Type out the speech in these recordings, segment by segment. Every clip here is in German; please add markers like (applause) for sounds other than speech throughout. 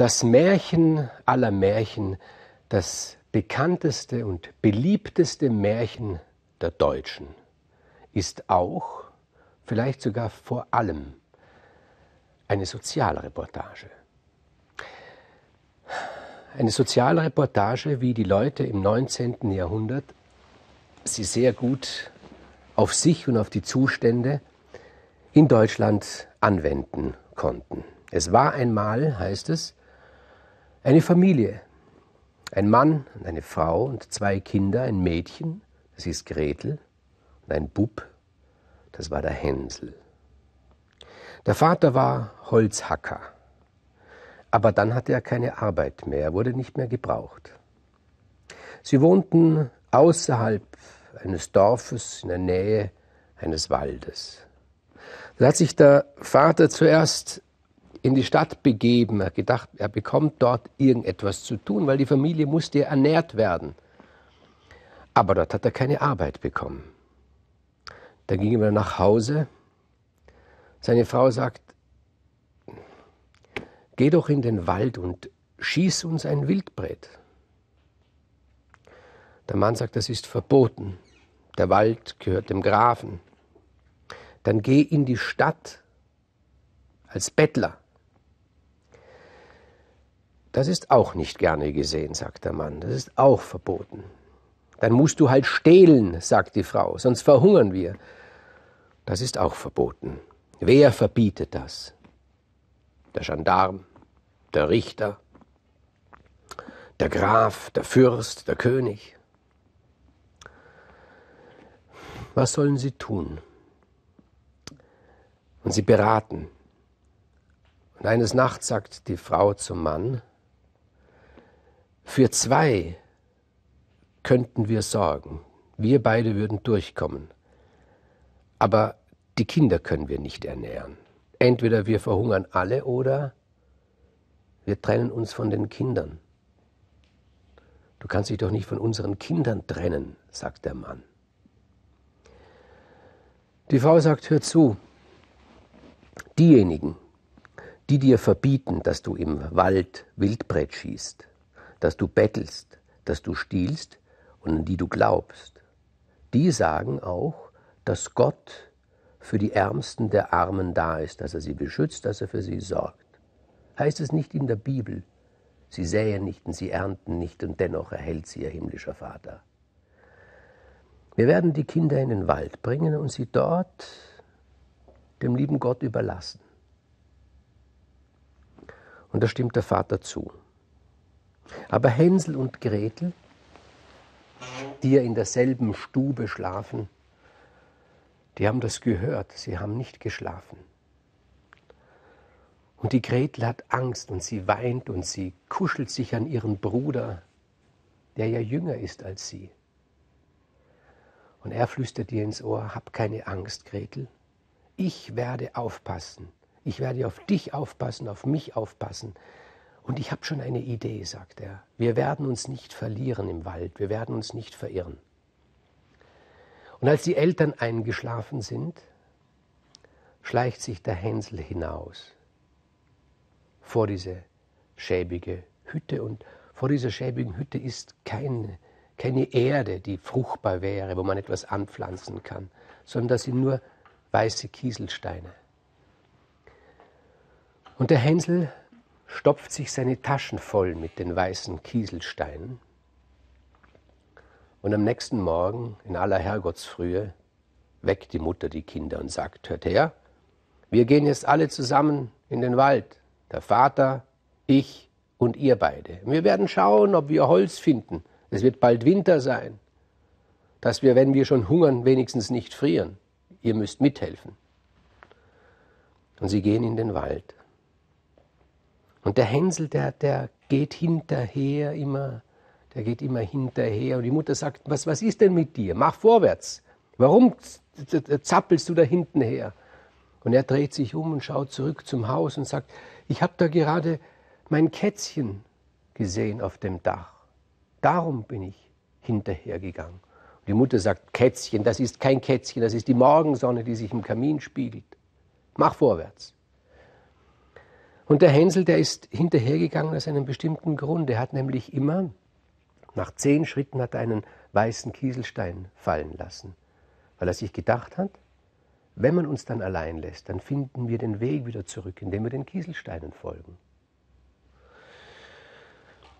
Das Märchen aller Märchen, das bekannteste und beliebteste Märchen der Deutschen, ist auch, vielleicht sogar vor allem, eine Sozialreportage. Eine Sozialreportage, wie die Leute im 19. Jahrhundert sie sehr gut auf sich und auf die Zustände in Deutschland anwenden konnten. Es war einmal, heißt es, eine Familie. Ein Mann und eine Frau und zwei Kinder, ein Mädchen, das ist Gretel, und ein Bub, das war der Hänsel. Der Vater war Holzhacker, aber dann hatte er keine Arbeit mehr, wurde nicht mehr gebraucht. Sie wohnten außerhalb eines Dorfes in der Nähe eines Waldes. Da hat sich der Vater zuerst in die Stadt begeben, hat gedacht, er bekommt dort irgendetwas zu tun, weil die Familie musste ernährt werden. Aber dort hat er keine Arbeit bekommen. Dann ging er nach Hause. Seine Frau sagt, geh doch in den Wald und schieß uns ein Wildbret. Der Mann sagt, das ist verboten. Der Wald gehört dem Grafen. Dann geh in die Stadt als Bettler das ist auch nicht gerne gesehen, sagt der Mann, das ist auch verboten. Dann musst du halt stehlen, sagt die Frau, sonst verhungern wir. Das ist auch verboten. Wer verbietet das? Der Gendarm, der Richter, der Graf, der Fürst, der König. Was sollen sie tun? Und sie beraten. Und eines Nachts sagt die Frau zum Mann, für zwei könnten wir sorgen. Wir beide würden durchkommen. Aber die Kinder können wir nicht ernähren. Entweder wir verhungern alle oder wir trennen uns von den Kindern. Du kannst dich doch nicht von unseren Kindern trennen, sagt der Mann. Die Frau sagt, hör zu, diejenigen, die dir verbieten, dass du im Wald Wildbrett schießt, dass du bettelst, dass du stiehlst und an die du glaubst. Die sagen auch, dass Gott für die Ärmsten der Armen da ist, dass er sie beschützt, dass er für sie sorgt. Heißt es nicht in der Bibel, sie säen nicht und sie ernten nicht und dennoch erhält sie ihr himmlischer Vater. Wir werden die Kinder in den Wald bringen und sie dort dem lieben Gott überlassen. Und da stimmt der Vater zu. Aber Hänsel und Gretel, die ja in derselben Stube schlafen, die haben das gehört, sie haben nicht geschlafen. Und die Gretel hat Angst und sie weint und sie kuschelt sich an ihren Bruder, der ja jünger ist als sie. Und er flüstert ihr ins Ohr, hab keine Angst, Gretel, ich werde aufpassen, ich werde auf dich aufpassen, auf mich aufpassen, und ich habe schon eine Idee, sagt er. Wir werden uns nicht verlieren im Wald, wir werden uns nicht verirren. Und als die Eltern eingeschlafen sind, schleicht sich der Hänsel hinaus vor diese schäbige Hütte und vor dieser schäbigen Hütte ist keine, keine Erde, die fruchtbar wäre, wo man etwas anpflanzen kann, sondern das sind nur weiße Kieselsteine. Und der Hänsel stopft sich seine Taschen voll mit den weißen Kieselsteinen und am nächsten Morgen in aller Herrgottsfrühe weckt die Mutter die Kinder und sagt, hört her, wir gehen jetzt alle zusammen in den Wald, der Vater, ich und ihr beide. Wir werden schauen, ob wir Holz finden. Es wird bald Winter sein, dass wir, wenn wir schon hungern, wenigstens nicht frieren. Ihr müsst mithelfen. Und sie gehen in den Wald. Und der Hänsel, der, der geht hinterher immer, der geht immer hinterher. Und die Mutter sagt, was, was ist denn mit dir? Mach vorwärts. Warum zappelst du da hinten her? Und er dreht sich um und schaut zurück zum Haus und sagt, ich habe da gerade mein Kätzchen gesehen auf dem Dach. Darum bin ich hinterhergegangen. Und die Mutter sagt, Kätzchen, das ist kein Kätzchen, das ist die Morgensonne, die sich im Kamin spiegelt. Mach vorwärts. Und der Hänsel, der ist hinterhergegangen aus einem bestimmten Grund. Er hat nämlich immer, nach zehn Schritten hat er einen weißen Kieselstein fallen lassen, weil er sich gedacht hat, wenn man uns dann allein lässt, dann finden wir den Weg wieder zurück, indem wir den Kieselsteinen folgen.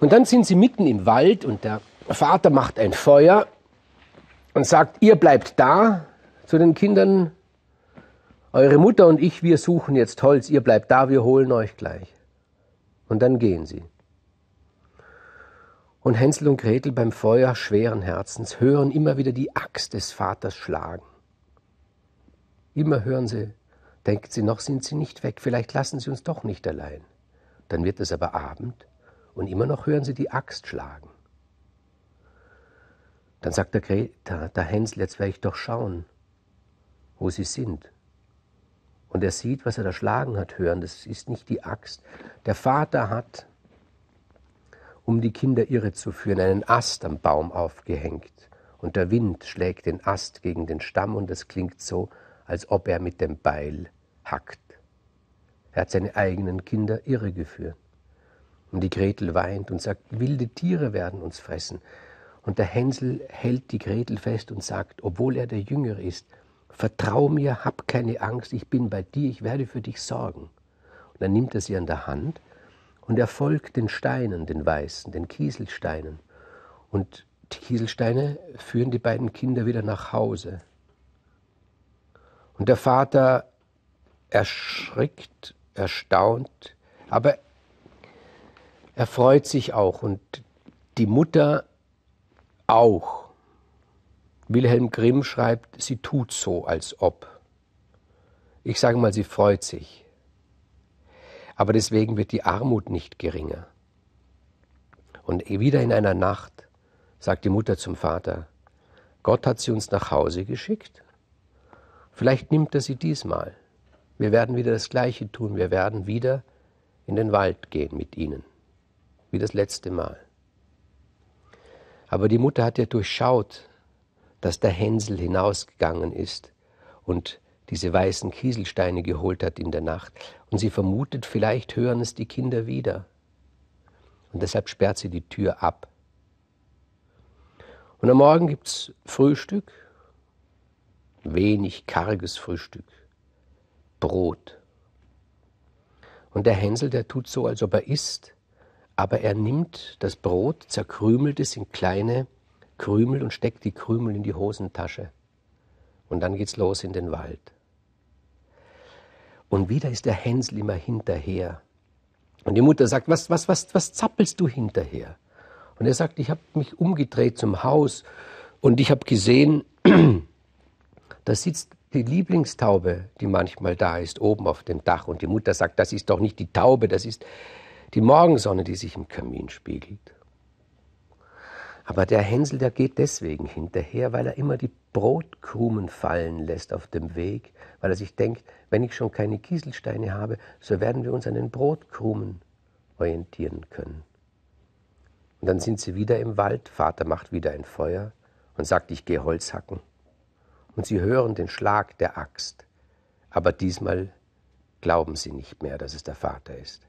Und dann sind sie mitten im Wald und der Vater macht ein Feuer und sagt, ihr bleibt da zu den Kindern eure Mutter und ich, wir suchen jetzt Holz, ihr bleibt da, wir holen euch gleich. Und dann gehen sie. Und Hänsel und Gretel beim Feuer schweren Herzens hören immer wieder die Axt des Vaters schlagen. Immer hören sie, denkt sie, noch sind sie nicht weg, vielleicht lassen sie uns doch nicht allein. Dann wird es aber Abend und immer noch hören sie die Axt schlagen. Dann sagt der, Gre der Hänsel, jetzt werde ich doch schauen, wo sie sind. Und er sieht, was er da schlagen hat, hören. Das ist nicht die Axt. Der Vater hat, um die Kinder irre zu führen, einen Ast am Baum aufgehängt. Und der Wind schlägt den Ast gegen den Stamm und es klingt so, als ob er mit dem Beil hackt. Er hat seine eigenen Kinder irregeführt. Und die Gretel weint und sagt, wilde Tiere werden uns fressen. Und der Hänsel hält die Gretel fest und sagt, obwohl er der Jüngere ist, vertrau mir, hab keine Angst, ich bin bei dir, ich werde für dich sorgen. Und dann nimmt er sie an der Hand und er folgt den Steinen, den Weißen, den Kieselsteinen. Und die Kieselsteine führen die beiden Kinder wieder nach Hause. Und der Vater erschrickt, erstaunt, aber er freut sich auch und die Mutter auch. Wilhelm Grimm schreibt, sie tut so, als ob. Ich sage mal, sie freut sich. Aber deswegen wird die Armut nicht geringer. Und wieder in einer Nacht sagt die Mutter zum Vater, Gott hat sie uns nach Hause geschickt. Vielleicht nimmt er sie diesmal. Wir werden wieder das Gleiche tun. Wir werden wieder in den Wald gehen mit ihnen. Wie das letzte Mal. Aber die Mutter hat ja durchschaut, dass der Hänsel hinausgegangen ist und diese weißen Kieselsteine geholt hat in der Nacht. Und sie vermutet, vielleicht hören es die Kinder wieder. Und deshalb sperrt sie die Tür ab. Und am Morgen gibt es Frühstück, wenig karges Frühstück, Brot. Und der Hänsel, der tut so, als ob er isst, aber er nimmt das Brot, zerkrümelt es in kleine Krümel und steckt die Krümel in die Hosentasche. Und dann geht's los in den Wald. Und wieder ist der Hänsel immer hinterher. Und die Mutter sagt, was, was, was, was zappelst du hinterher? Und er sagt, ich habe mich umgedreht zum Haus und ich habe gesehen, (clears throat) da sitzt die Lieblingstaube, die manchmal da ist, oben auf dem Dach. Und die Mutter sagt, das ist doch nicht die Taube, das ist die Morgensonne, die sich im Kamin spiegelt. Aber der Hänsel, der geht deswegen hinterher, weil er immer die Brotkrumen fallen lässt auf dem Weg, weil er sich denkt, wenn ich schon keine Kieselsteine habe, so werden wir uns an den Brotkrumen orientieren können. Und dann sind sie wieder im Wald, Vater macht wieder ein Feuer und sagt, ich gehe Holz hacken. Und sie hören den Schlag der Axt, aber diesmal glauben sie nicht mehr, dass es der Vater ist.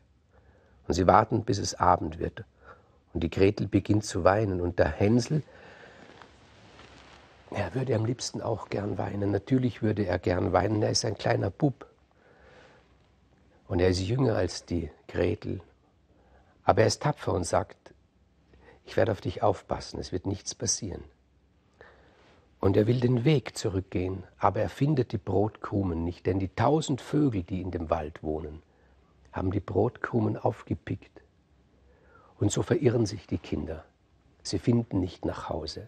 Und sie warten, bis es Abend wird und die Gretel beginnt zu weinen und der Hänsel, er würde am liebsten auch gern weinen. Natürlich würde er gern weinen, er ist ein kleiner Bub. Und er ist jünger als die Gretel. Aber er ist tapfer und sagt, ich werde auf dich aufpassen, es wird nichts passieren. Und er will den Weg zurückgehen, aber er findet die Brotkrumen nicht, denn die tausend Vögel, die in dem Wald wohnen, haben die Brotkrumen aufgepickt. Und so verirren sich die Kinder. Sie finden nicht nach Hause.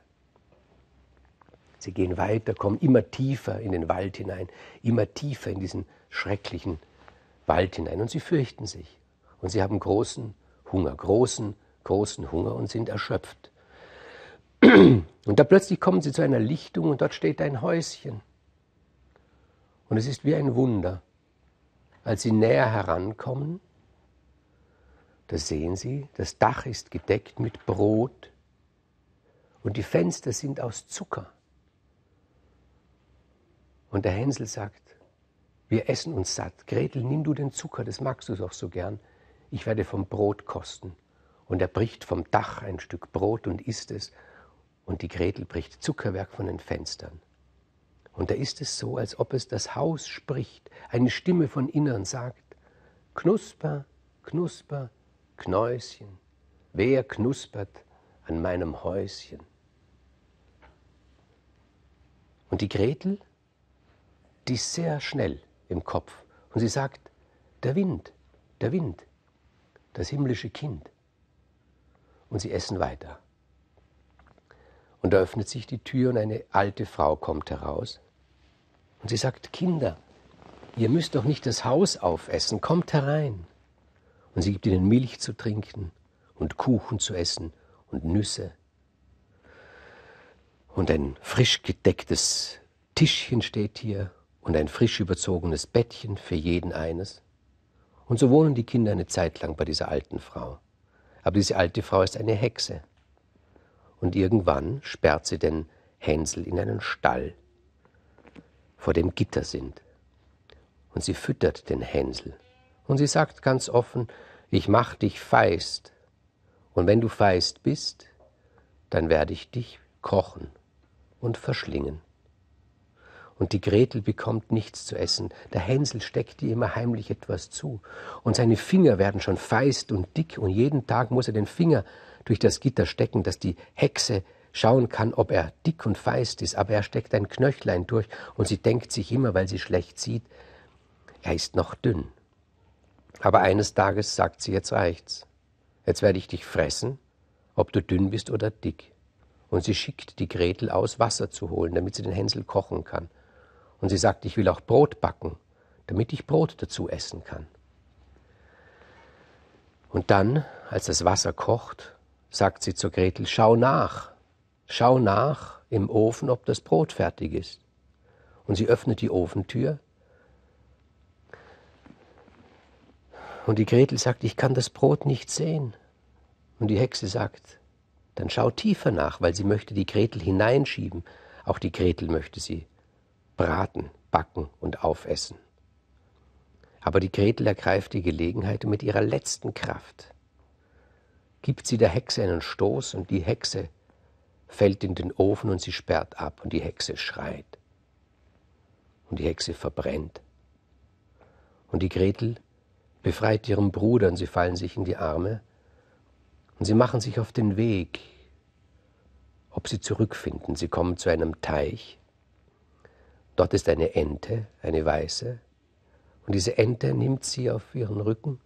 Sie gehen weiter, kommen immer tiefer in den Wald hinein, immer tiefer in diesen schrecklichen Wald hinein. Und sie fürchten sich. Und sie haben großen Hunger, großen, großen Hunger und sind erschöpft. (clears throat) Und da plötzlich kommen sie zu einer Lichtung und dort steht ein Häuschen. Und es ist wie ein Wunder. Als sie näher herankommen, da sehen Sie, das Dach ist gedeckt mit Brot und die Fenster sind aus Zucker. Und der Hänsel sagt, wir essen uns satt. Gretel, nimm du den Zucker, das magst du doch so gern. Ich werde vom Brot kosten. Und er bricht vom Dach ein Stück Brot und isst es. Und die Gretel bricht Zuckerwerk von den Fenstern. Und da ist es so, als ob es das Haus spricht. Eine Stimme von innern sagt, Knusper, Knusper, Knäuschen, wer knuspert an meinem Häuschen? Und die Gretel, die ist sehr schnell im Kopf und sie sagt, der Wind, der Wind, das himmlische Kind. Und sie essen weiter. Und da öffnet sich die Tür und eine alte Frau kommt heraus. Und sie sagt, Kinder, ihr müsst doch nicht das Haus aufessen, kommt herein und sie gibt ihnen Milch zu trinken und Kuchen zu essen und Nüsse. Und ein frisch gedecktes Tischchen steht hier und ein frisch überzogenes Bettchen für jeden eines. Und so wohnen die Kinder eine Zeit lang bei dieser alten Frau. Aber diese alte Frau ist eine Hexe. Und irgendwann sperrt sie den Hänsel in einen Stall, vor dem Gitter sind. Und sie füttert den Hänsel und sie sagt ganz offen, ich mach dich feist. Und wenn du feist bist, dann werde ich dich kochen und verschlingen. Und die Gretel bekommt nichts zu essen. Der Hänsel steckt ihr immer heimlich etwas zu. Und seine Finger werden schon feist und dick und jeden Tag muss er den Finger durch das Gitter stecken, dass die Hexe schauen kann, ob er dick und feist ist. Aber er steckt ein Knöchlein durch und sie denkt sich immer, weil sie schlecht sieht, er ist noch dünn. Aber eines Tages sagt sie, jetzt reicht's. Jetzt werde ich dich fressen, ob du dünn bist oder dick. Und sie schickt die Gretel aus, Wasser zu holen, damit sie den Hänsel kochen kann. Und sie sagt, ich will auch Brot backen, damit ich Brot dazu essen kann. Und dann, als das Wasser kocht, sagt sie zur Gretel, schau nach, schau nach im Ofen, ob das Brot fertig ist. Und sie öffnet die Ofentür Und die Gretel sagt, ich kann das Brot nicht sehen. Und die Hexe sagt, dann schau tiefer nach, weil sie möchte die Gretel hineinschieben. Auch die Gretel möchte sie braten, backen und aufessen. Aber die Gretel ergreift die Gelegenheit und mit ihrer letzten Kraft gibt sie der Hexe einen Stoß und die Hexe fällt in den Ofen und sie sperrt ab und die Hexe schreit. Und die Hexe verbrennt. Und die Gretel befreit ihren Bruder und sie fallen sich in die Arme und sie machen sich auf den Weg, ob sie zurückfinden. Sie kommen zu einem Teich, dort ist eine Ente, eine weiße, und diese Ente nimmt sie auf ihren Rücken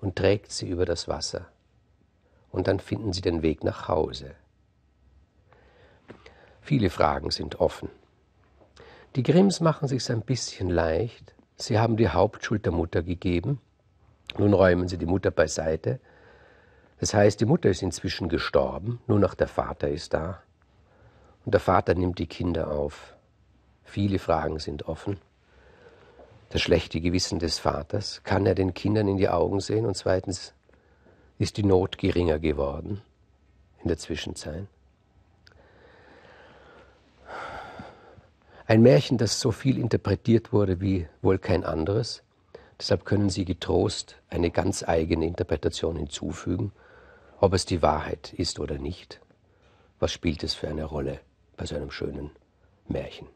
und trägt sie über das Wasser. Und dann finden sie den Weg nach Hause. Viele Fragen sind offen. Die Grimms machen sich's ein bisschen leicht, Sie haben die Hauptschuld der Mutter gegeben. Nun räumen Sie die Mutter beiseite. Das heißt, die Mutter ist inzwischen gestorben, nur noch der Vater ist da. Und der Vater nimmt die Kinder auf. Viele Fragen sind offen. Das schlechte Gewissen des Vaters, kann er den Kindern in die Augen sehen? Und zweitens, ist die Not geringer geworden in der Zwischenzeit? Ein Märchen, das so viel interpretiert wurde wie wohl kein anderes. Deshalb können Sie getrost eine ganz eigene Interpretation hinzufügen, ob es die Wahrheit ist oder nicht. Was spielt es für eine Rolle bei so einem schönen Märchen?